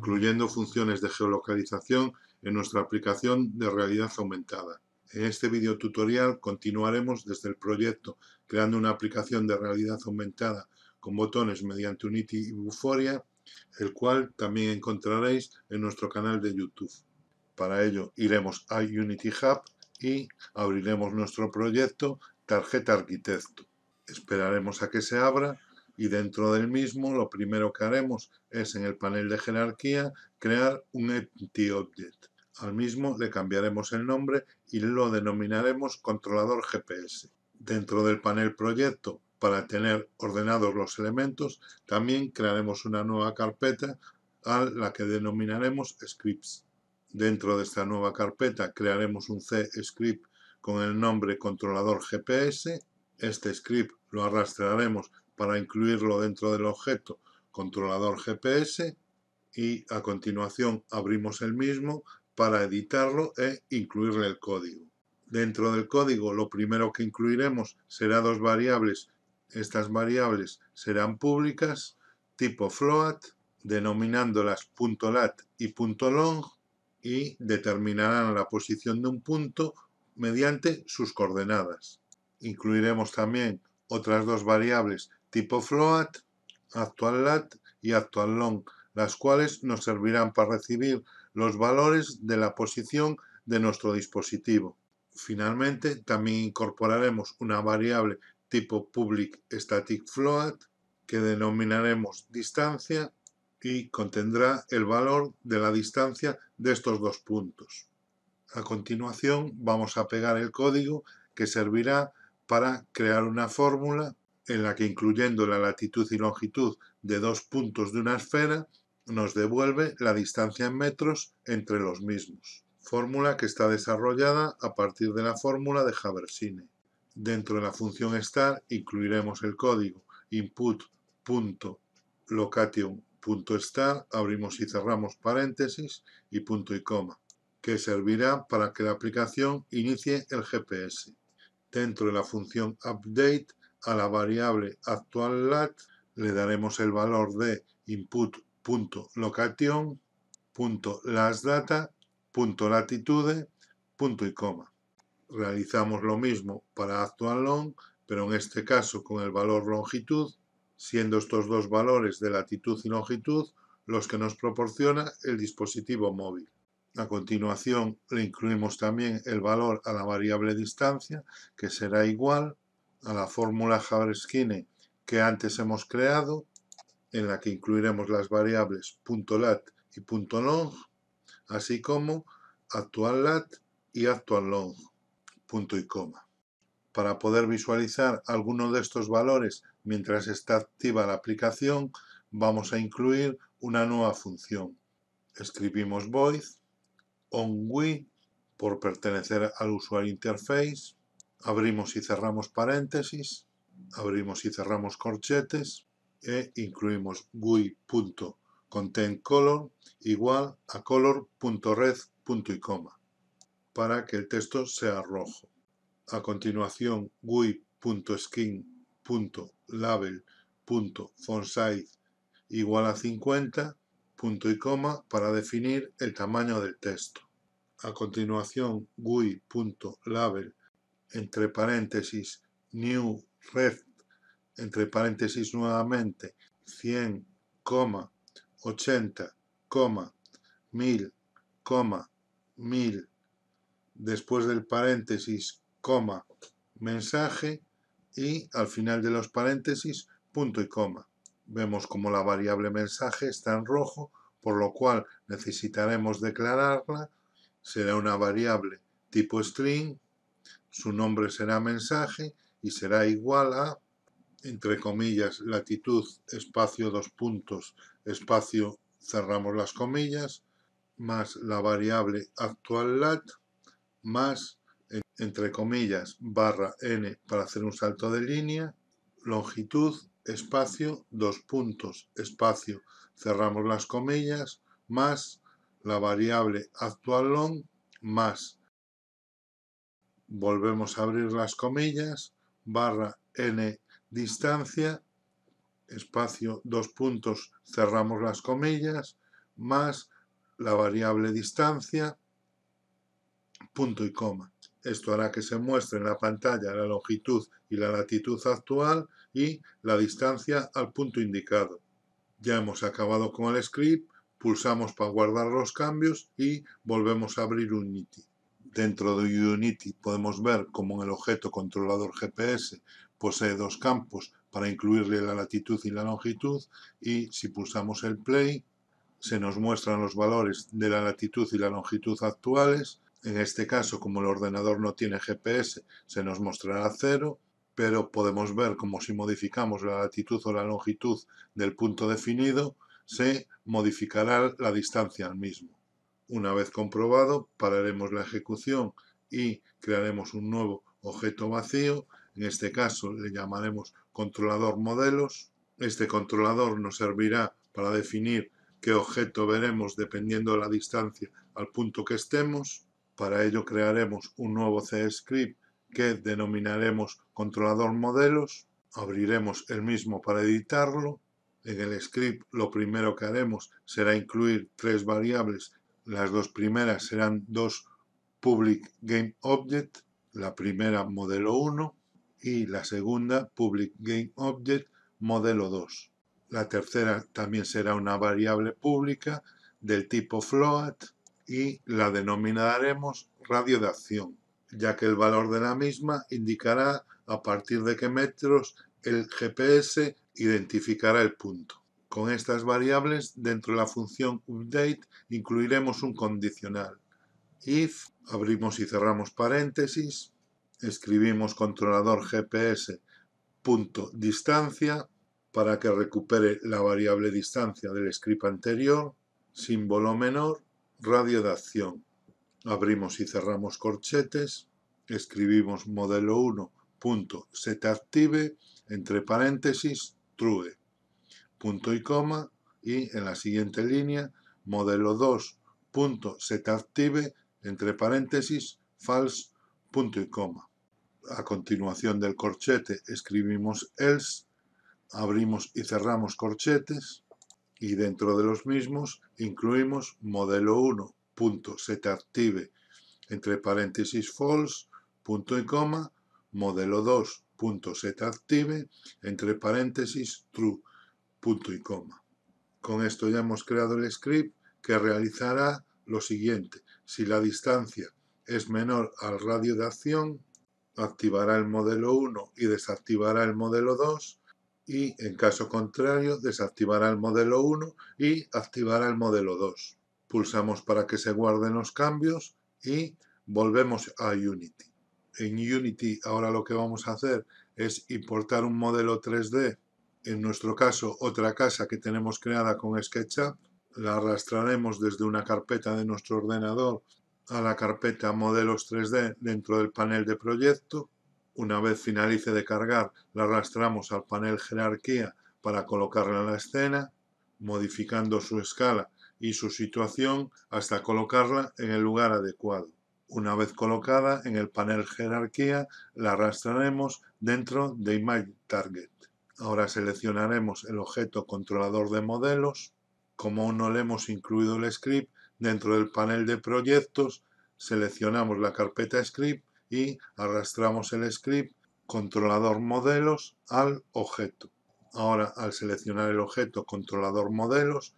incluyendo funciones de geolocalización en nuestra aplicación de realidad aumentada. En este video tutorial continuaremos desde el proyecto creando una aplicación de realidad aumentada con botones mediante Unity y Buforia, el cual también encontraréis en nuestro canal de YouTube. Para ello iremos a Unity Hub y abriremos nuestro proyecto Tarjeta Arquitecto. Esperaremos a que se abra y dentro del mismo lo primero que haremos es en el panel de jerarquía crear un empty object. Al mismo le cambiaremos el nombre y lo denominaremos controlador GPS. Dentro del panel proyecto, para tener ordenados los elementos, también crearemos una nueva carpeta a la que denominaremos scripts. Dentro de esta nueva carpeta crearemos un C script con el nombre controlador GPS. Este script lo arrastraremos para incluirlo dentro del objeto controlador GPS y a continuación abrimos el mismo para editarlo e incluirle el código. Dentro del código lo primero que incluiremos será dos variables. Estas variables serán públicas, tipo float, denominándolas .lat y .long y determinarán la posición de un punto mediante sus coordenadas. Incluiremos también otras dos variables tipo float, actual lat y actual long, las cuales nos servirán para recibir los valores de la posición de nuestro dispositivo. Finalmente, también incorporaremos una variable tipo public static float que denominaremos distancia y contendrá el valor de la distancia de estos dos puntos. A continuación vamos a pegar el código que servirá para crear una fórmula en la que incluyendo la latitud y longitud de dos puntos de una esfera, nos devuelve la distancia en metros entre los mismos, fórmula que está desarrollada a partir de la fórmula de Haversine. Dentro de la función star incluiremos el código input.location.star, abrimos y cerramos paréntesis y punto y coma, que servirá para que la aplicación inicie el GPS. Dentro de la función update a la variable actualLat le daremos el valor de input.location.lastData.latitude. y coma. Realizamos lo mismo para actual long, pero en este caso con el valor longitud, siendo estos dos valores de latitud y longitud los que nos proporciona el dispositivo móvil. A continuación le incluimos también el valor a la variable distancia, que será igual a la fórmula Javerskine que antes hemos creado, en la que incluiremos las variables .lat y .long, así como actualLat y actualLong, punto y coma. Para poder visualizar alguno de estos valores mientras está activa la aplicación, vamos a incluir una nueva función. Escribimos void, onWe, por pertenecer al usuario interface, abrimos y cerramos paréntesis, abrimos y cerramos corchetes e incluimos GUI.contentColor igual a color.red coma para que el texto sea rojo. A continuación GUI.skin.label.fontsize igual a 50 punto y coma para definir el tamaño del texto. A continuación GUI.label entre paréntesis, new red entre paréntesis nuevamente, 100, 80, 1000, 1000, después del paréntesis, coma, mensaje y al final de los paréntesis, punto y coma. Vemos como la variable mensaje está en rojo, por lo cual necesitaremos declararla. Será una variable tipo string su nombre será mensaje y será igual a, entre comillas, latitud, espacio, dos puntos, espacio, cerramos las comillas, más la variable actual lat, más, entre comillas, barra n para hacer un salto de línea, longitud, espacio, dos puntos, espacio, cerramos las comillas, más la variable actual long, más volvemos a abrir las comillas, barra n distancia, espacio, dos puntos, cerramos las comillas, más la variable distancia, punto y coma. Esto hará que se muestre en la pantalla la longitud y la latitud actual y la distancia al punto indicado. Ya hemos acabado con el script, pulsamos para guardar los cambios y volvemos a abrir Unity. Dentro de Unity podemos ver cómo el objeto controlador GPS posee dos campos para incluirle la latitud y la longitud y si pulsamos el play se nos muestran los valores de la latitud y la longitud actuales. En este caso, como el ordenador no tiene GPS, se nos mostrará cero, pero podemos ver como si modificamos la latitud o la longitud del punto definido, se modificará la distancia al mismo. Una vez comprobado, pararemos la ejecución y crearemos un nuevo objeto vacío. En este caso le llamaremos controlador modelos. Este controlador nos servirá para definir qué objeto veremos dependiendo de la distancia al punto que estemos. Para ello crearemos un nuevo C-Script que denominaremos controlador modelos. Abriremos el mismo para editarlo. En el script lo primero que haremos será incluir tres variables las dos primeras serán dos Public Game Object, la primera modelo 1 y la segunda Public Game Object modelo 2. La tercera también será una variable pública del tipo float y la denominaremos radio de acción, ya que el valor de la misma indicará a partir de qué metros el GPS identificará el punto. Con estas variables, dentro de la función update, incluiremos un condicional. If, abrimos y cerramos paréntesis, escribimos controlador GPS distancia para que recupere la variable distancia del script anterior, símbolo menor, radio de acción. Abrimos y cerramos corchetes, escribimos modelo 1.setActive, entre paréntesis, true punto y coma, y en la siguiente línea, modelo 2, setactive, entre paréntesis, false, punto y coma. A continuación del corchete escribimos else, abrimos y cerramos corchetes, y dentro de los mismos incluimos modelo 1, entre paréntesis, false, punto y coma, modelo 2, setactive, entre paréntesis, true, punto y coma. Con esto ya hemos creado el script que realizará lo siguiente. Si la distancia es menor al radio de acción, activará el modelo 1 y desactivará el modelo 2 y en caso contrario desactivará el modelo 1 y activará el modelo 2. Pulsamos para que se guarden los cambios y volvemos a Unity. En Unity ahora lo que vamos a hacer es importar un modelo 3D en nuestro caso otra casa que tenemos creada con SketchUp, la arrastraremos desde una carpeta de nuestro ordenador a la carpeta modelos 3D dentro del panel de proyecto. Una vez finalice de cargar, la arrastramos al panel jerarquía para colocarla en la escena, modificando su escala y su situación hasta colocarla en el lugar adecuado. Una vez colocada en el panel jerarquía, la arrastraremos dentro de Image Target. Ahora seleccionaremos el objeto controlador de modelos. Como aún no le hemos incluido el script, dentro del panel de proyectos seleccionamos la carpeta script y arrastramos el script controlador modelos al objeto. Ahora al seleccionar el objeto controlador modelos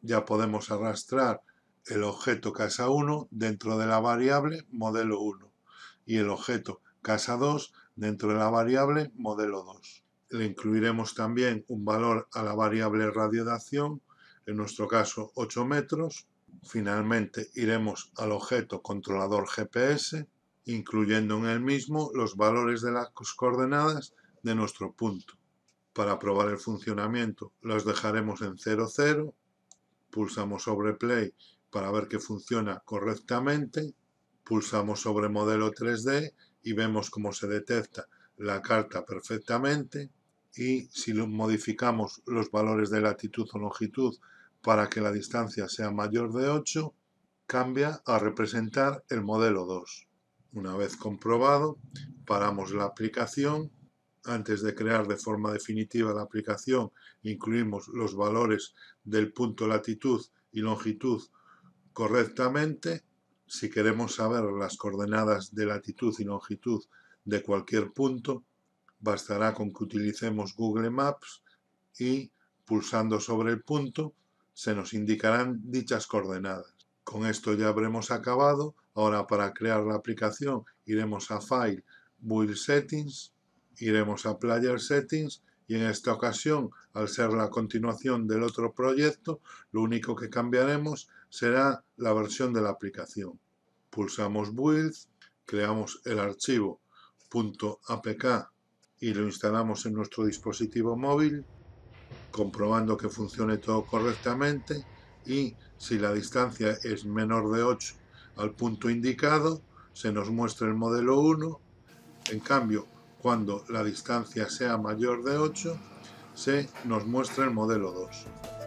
ya podemos arrastrar el objeto casa 1 dentro de la variable modelo 1 y el objeto casa 2 dentro de la variable modelo 2 le incluiremos también un valor a la variable radio de acción, en nuestro caso 8 metros. Finalmente iremos al objeto controlador GPS, incluyendo en el mismo los valores de las coordenadas de nuestro punto. Para probar el funcionamiento las dejaremos en 0,0, Pulsamos sobre Play para ver que funciona correctamente. Pulsamos sobre modelo 3D y vemos cómo se detecta la carta perfectamente y si modificamos los valores de latitud o longitud para que la distancia sea mayor de 8, cambia a representar el modelo 2. Una vez comprobado, paramos la aplicación. Antes de crear de forma definitiva la aplicación, incluimos los valores del punto latitud y longitud correctamente. Si queremos saber las coordenadas de latitud y longitud de cualquier punto, bastará con que utilicemos Google Maps y pulsando sobre el punto se nos indicarán dichas coordenadas. Con esto ya habremos acabado. Ahora para crear la aplicación iremos a File, Build Settings, iremos a Player Settings y en esta ocasión, al ser la continuación del otro proyecto, lo único que cambiaremos será la versión de la aplicación. Pulsamos Build, creamos el archivo .apk y lo instalamos en nuestro dispositivo móvil, comprobando que funcione todo correctamente y si la distancia es menor de 8 al punto indicado, se nos muestra el modelo 1. En cambio, cuando la distancia sea mayor de 8, se nos muestra el modelo 2.